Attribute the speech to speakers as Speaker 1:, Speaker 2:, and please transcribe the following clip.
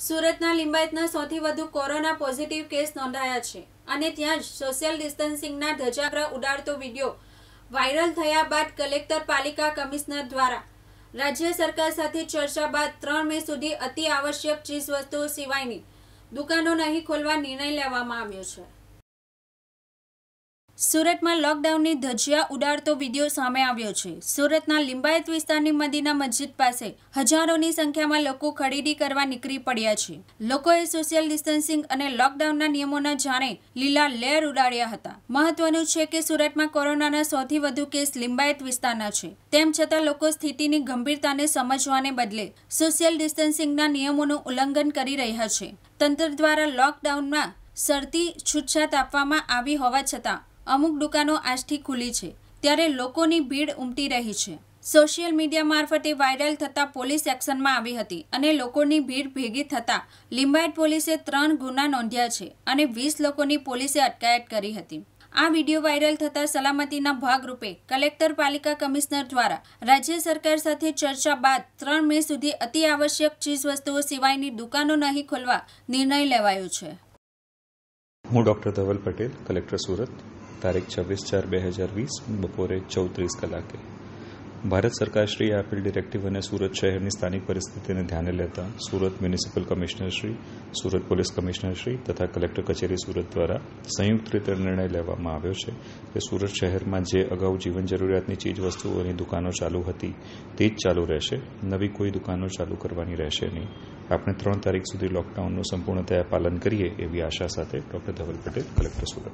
Speaker 1: સુરતના લિંબાયતના સૌથી વધુ કોરોના પોઝિટિવ કેસ નોંધાયા છે અને ત્યાં જ સોશિયલ ડિસ્ટન્સિંગના ધજાગરા ઉડાડતો વિડીયો વાયરલ થયા બાદ કલેક્ટર પાલિકા કમિશનર દ્વારા રાજ્ય સરકાર સાથે ચર્ચા બાદ ત્રણ મે સુધી અતિ આવશ્યક ચીજવસ્તુઓ સિવાયની દુકાનો નહીં ખોલવા નિર્ણય લેવામાં આવ્યો છે સુરતમાં લોકડાઉનની ધજિયા ઉડાડતો વિડીયો સામે આવ્યો છે સુરતના લિંબાયત વિસ્તારની મદીના મસ્જિદ પાસે હજારોની સંખ્યામાં લોકો ખરીદી કરવા નીકળી પડ્યા છે લોકોએ સોશિયલ ડિસ્ટન્સિંગ અને લોકડાઉનના નિયમોના જાણે લીલા લેર ઉડાડ્યા હતા મહત્વનું છે કે સુરતમાં કોરોનાના સૌથી વધુ કેસ લિંબાયત વિસ્તારના છે તેમ છતાં લોકો સ્થિતિની ગંભીરતાને સમજવાને બદલે સોશિયલ ડિસ્ટન્સિંગના નિયમોનું ઉલ્લંઘન કરી રહ્યા છે તંત્ર દ્વારા લોકડાઉનમાં શરતી છૂટછાટ આપવામાં આવી હોવા છતાં અમુક દુકાનો આજથી ખુલી છે ત્યારે લોકોની ભીડ ઉમટી રહી છે સોશિયલ મીડિયા મારફતે વાયરલ થતાં પોલીસ એક્શનમાં આવી હતી અને લોકોની ભીડ ભેગી થતાં લિંબાયત પોલીસે ત્રણ ગુના નોંધ્યા છે અને વીસ લોકોની પોલીસે અટકાયત કરી હતી આ વિડીયો વાયરલ થતાં સલામતીના ભાગરૂપે કલેક્ટર પાલિકા કમિશનર દ્વારા રાજ્ય સરકાર સાથે ચર્ચા બાદ ત્રણ મે સુધી અતિ આવશ્યક ચીજવસ્તુઓ સિવાયની દુકાનો નહીં ખોલવા નિર્ણય લેવાયો છે
Speaker 2: હું ડોક્ટર ધવલ પટેલ કલેક્ટર સુરત તારીખ છવ્વીસ ચાર બે હજાર વીસ બપોરે ચૌત્રીસ કલાકે ભારત સરકારશ્રીએ આપેલ ડિરેક્ટિવ અને સુરત શહેરની સ્થાનિક પરિસ્થિતિને ધ્યાને લેતા સુરત મ્યુનિસિપલ કમિશનરશ્રી સુરત પોલીસ કમિશનરશ્રી તથા કલેક્ટર કચેરી સુરત દ્વારા સંયુક્ત રીતે નિર્ણય લેવામાં આવ્યો છે કે સુરત શહેરમાં જે અગાઉ જીવન જરૂરિયાતની ચીજવસ્તુઓની દુકાનો ચાલુ હતી તે જ ચાલુ રહેશે નવી કોઈ દુકાનો ચાલુ કરવાની રહેશે નહીં આપણે ત્રણ તારીખ સુધી લોકડાઉનનું સંપૂર્ણતયા પાલન કરીએ એવી આશા સાથે ડોક્ટર ધવલ પટેલ કલેક્ટર સુરત